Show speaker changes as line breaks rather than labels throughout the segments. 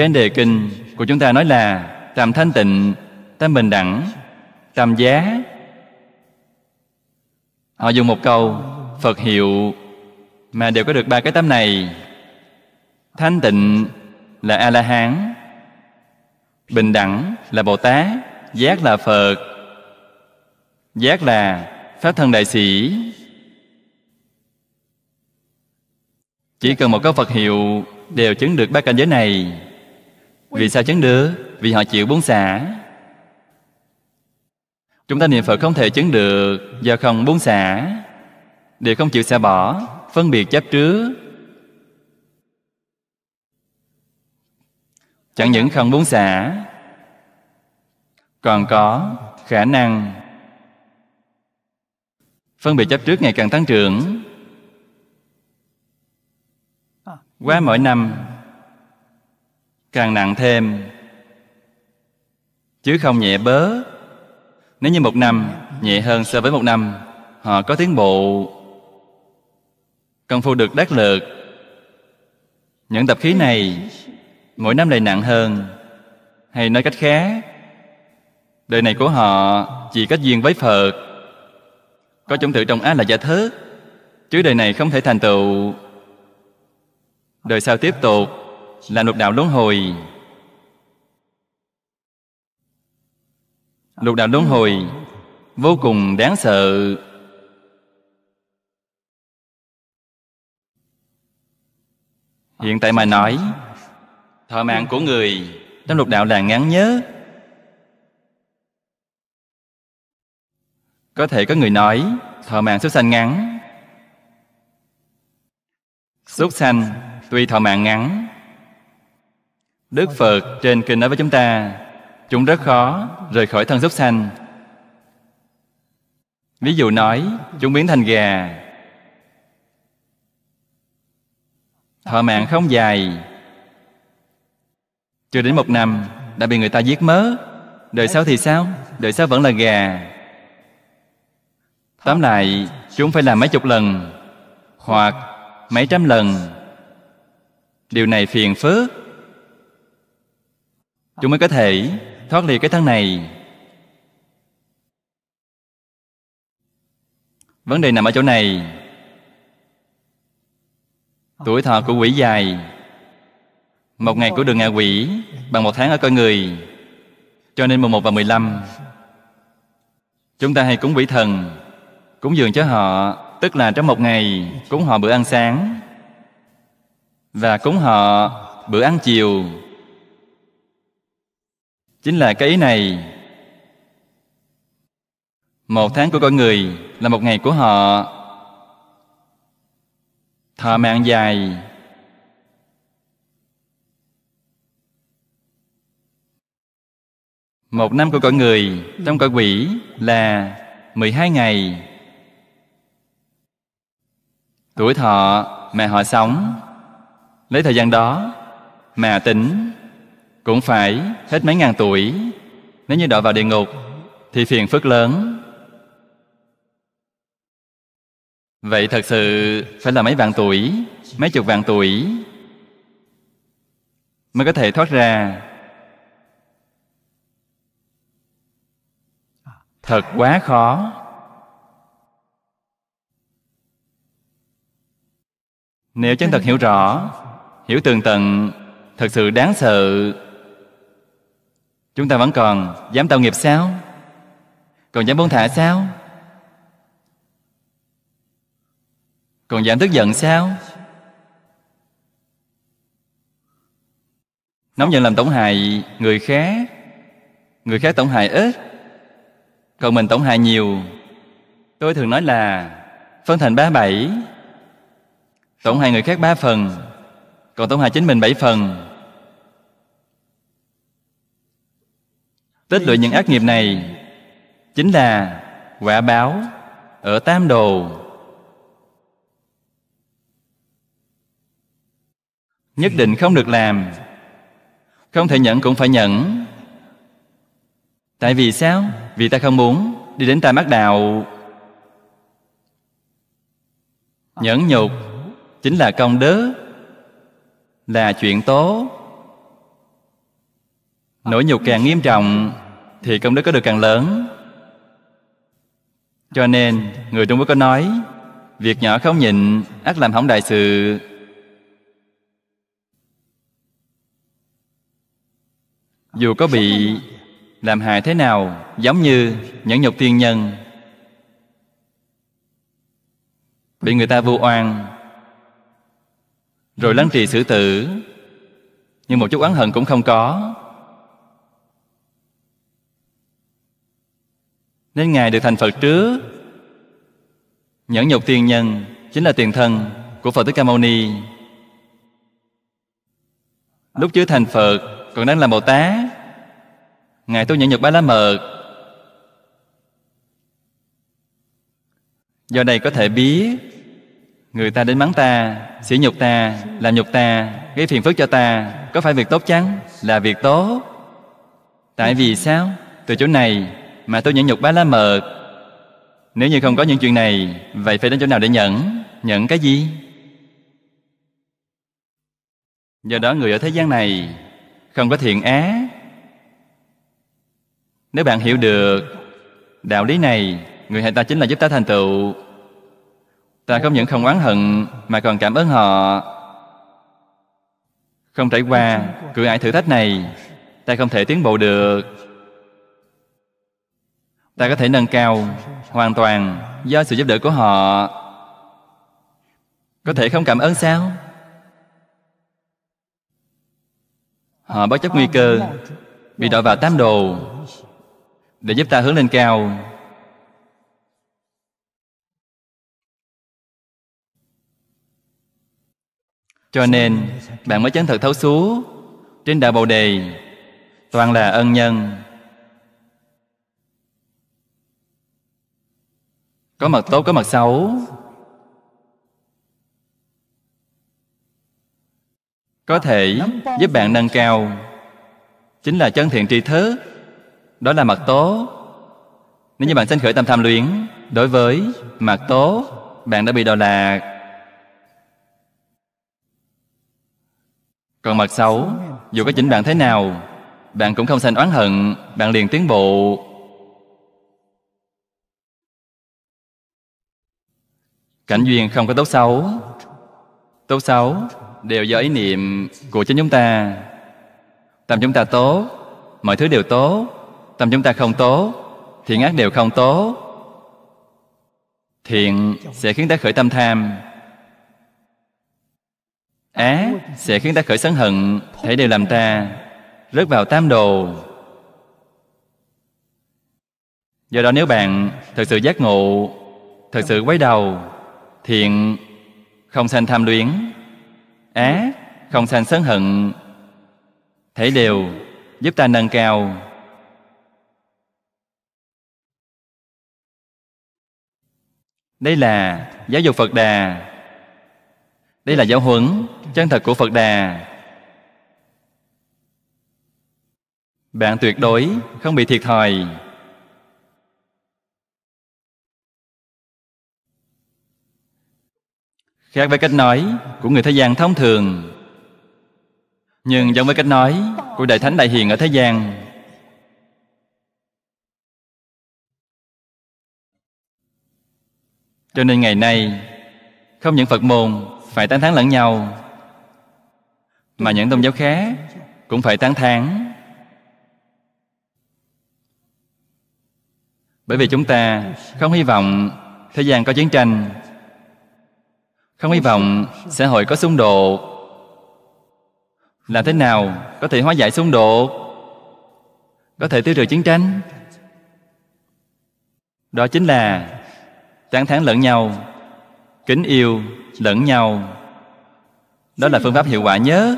Trên đề kinh của chúng ta nói là tam thanh tịnh, tâm bình đẳng, tam giá Họ dùng một câu Phật hiệu mà đều có được ba cái tâm này Thanh tịnh là A-la-hán Bình đẳng là Bồ Tát Giác là Phật Giác là Pháp Thân Đại Sĩ Chỉ cần một câu Phật hiệu Đều chứng được ba cảnh giới này vì sao chứng được? Vì họ chịu bốn xả Chúng ta niệm Phật không thể chứng được Do không bốn xả Đều không chịu xả bỏ Phân biệt chấp trước Chẳng những không bốn xả Còn có khả năng Phân biệt chấp trước ngày càng tăng trưởng Quá mỗi năm càng nặng thêm chứ không nhẹ bớ nếu như một năm nhẹ hơn so với một năm họ có tiến bộ công phu được đắc lực những tập khí này mỗi năm lại nặng hơn hay nói cách khác đời này của họ chỉ có duyên với phật có chủng tử trong á là giả thớt chứ đời này không thể thành tựu đời sau tiếp tục là lục đạo luân hồi lục đạo luân hồi vô cùng đáng sợ hiện tại mà nói thọ mạng của người trong lục đạo là ngắn nhớ có thể có người nói thọ mạng xuất sanh ngắn xuất sanh tuy thọ mạng ngắn Đức Phật trên kinh nói với chúng ta Chúng rất khó rời khỏi thân xúc sanh Ví dụ nói Chúng biến thành gà Thọ mạng không dài Chưa đến một năm Đã bị người ta giết mớ Đời sau thì sao? Đời sau vẫn là gà Tóm lại Chúng phải làm mấy chục lần Hoặc mấy trăm lần Điều này phiền phức chúng mới có thể thoát ly cái thân này vấn đề nằm ở chỗ này tuổi thọ của quỷ dài một ngày của đường ngạ quỷ bằng một tháng ở con người cho nên mùng 1 và 15 chúng ta hay cúng quỷ thần cúng dường cho họ tức là trong một ngày cúng họ bữa ăn sáng và cúng họ bữa ăn chiều chính là cái ý này một tháng của con người là một ngày của họ thọ mạng dài Một năm của con người trong cõi quỷ là 12 ngày. Tuổi thọ mà họ sống, lấy thời gian đó mà tính cũng phải hết mấy ngàn tuổi nếu như đọa vào địa ngục thì phiền phức lớn vậy thật sự phải là mấy vạn tuổi mấy chục vạn tuổi mới có thể thoát ra thật quá khó nếu chân thật hiểu rõ hiểu tường tận thật sự đáng sợ Chúng ta vẫn còn dám tạo nghiệp sao? Còn dám buông thả sao? Còn dám tức giận sao? Nóng giận làm tổn hại người khác Người khác tổn hại ít Còn mình tổn hại nhiều Tôi thường nói là Phân thành ba bảy Tổn hại người khác ba phần Còn tổn hại chính mình bảy phần Tích lũy những ác nghiệp này Chính là quả báo Ở tam đồ Nhất định không được làm Không thể nhận cũng phải nhận Tại vì sao? Vì ta không muốn Đi đến ta mắc đạo Nhẫn nhục Chính là công đớ Là chuyện tốt nỗi nhục càng nghiêm trọng thì công đức có được càng lớn cho nên người trung quốc có nói việc nhỏ không nhịn ắt làm hỏng đại sự dù có bị làm hại thế nào giống như nhẫn nhục tiên nhân bị người ta vu oan rồi lăng trì xử tử nhưng một chút oán hận cũng không có Nên Ngài được thành Phật trước Nhẫn nhục tiền nhân Chính là tiền thân của Phật Thích Ca Mâu Ni Lúc chưa thành Phật Còn đang làm Bồ Tát Ngài tu nhẫn nhục ba lá mật Do đây có thể biết Người ta đến mắng ta, sỉ nhục ta, làm nhục ta, gây phiền phức cho ta Có phải việc tốt chăng? Là việc tốt Tại vì sao? Từ chỗ này mà tôi nhẫn nhục ba la mật nếu như không có những chuyện này vậy phải đến chỗ nào để nhận, nhận cái gì do đó người ở thế gian này không có thiện á. nếu bạn hiểu được đạo lý này người hại ta chính là giúp ta thành tựu ta không những không oán hận mà còn cảm ơn họ không trải qua cửa ải thử thách này ta không thể tiến bộ được ta có thể nâng cao hoàn toàn do sự giúp đỡ của họ có thể không cảm ơn sao họ bất chấp nguy cơ bị đọa vào tám đồ để giúp ta hướng lên cao cho nên bạn mới chân thật thấu suốt trên đạo bồ đề toàn là ân nhân có mặt tốt có mặt xấu có thể giúp bạn nâng cao chính là chân thiện tri thức đó là mặt tốt nếu như bạn sanh khởi tâm tham luyện đối với mặt tốt bạn đã bị đọa lạc còn mặt xấu dù có chỉnh bạn thế nào bạn cũng không sanh oán hận bạn liền tiến bộ cảnh duyên không có tốt xấu tốt xấu đều do ý niệm của chính chúng ta tâm chúng ta tốt mọi thứ đều tốt tâm chúng ta không tốt thiện ác đều không tốt thiện sẽ khiến ta khởi tâm tham ác sẽ khiến ta khởi sân hận thể đều làm ta rớt vào tam đồ do đó nếu bạn thật sự giác ngộ thật sự quay đầu thiện không sanh tham luyến ác không sanh sân hận thể đều giúp ta nâng cao đây là giáo dục phật đà đây là giáo huấn chân thật của phật đà bạn tuyệt đối không bị thiệt thòi khác với cách nói của người thế gian thông thường nhưng giống với cách nói của đại thánh đại hiền ở thế gian cho nên ngày nay không những phật môn phải tán thán lẫn nhau mà những tôn giáo khác cũng phải tán thán bởi vì chúng ta không hy vọng thế gian có chiến tranh không hy vọng xã hội có xung đột Làm thế nào có thể hóa giải xung đột Có thể tiêu trừ chiến tranh Đó chính là tán thán lẫn nhau Kính yêu lẫn nhau Đó là phương pháp hiệu quả nhớ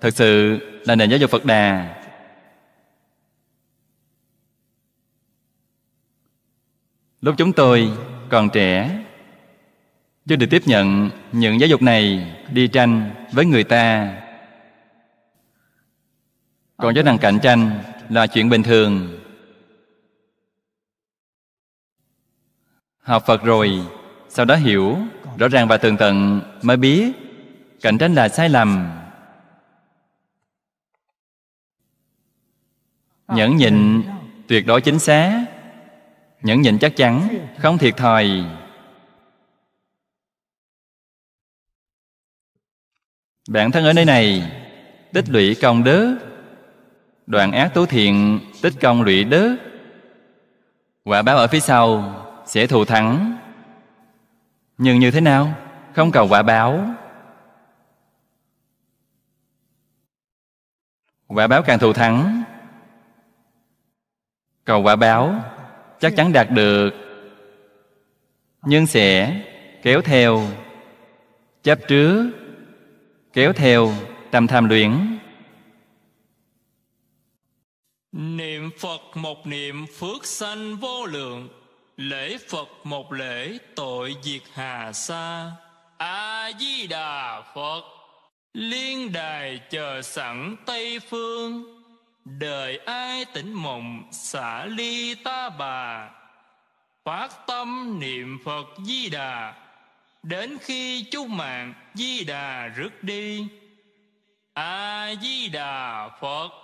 thực sự là nền giáo dục Phật Đà Lúc chúng tôi còn trẻ cho được tiếp nhận những giáo dục này đi tranh với người ta Còn giới năng cạnh tranh là chuyện bình thường Học Phật rồi, sau đó hiểu rõ ràng và tường tận mới biết cạnh tranh là sai lầm nhẫn nhịn tuyệt đối chính xác nhẫn nhịn chắc chắn không thiệt thòi Bạn thân ở nơi này Tích lũy công đớ, Đoàn ác tố thiện Tích công lụy đớ, Quả báo ở phía sau Sẽ thù thắng Nhưng như thế nào? Không cầu quả báo Quả báo càng thù thắng Cầu quả báo Chắc chắn đạt được Nhưng sẽ kéo theo Chấp trước kéo theo tâm tham luyện niệm phật một niệm phước sanh vô lượng lễ phật một lễ tội diệt hà sa a di đà phật liên đài chờ sẵn tây phương đời ai tỉnh mộng xả ly ta bà phát tâm niệm phật di đà đến khi chúc mạng di đà rước đi a di đà phật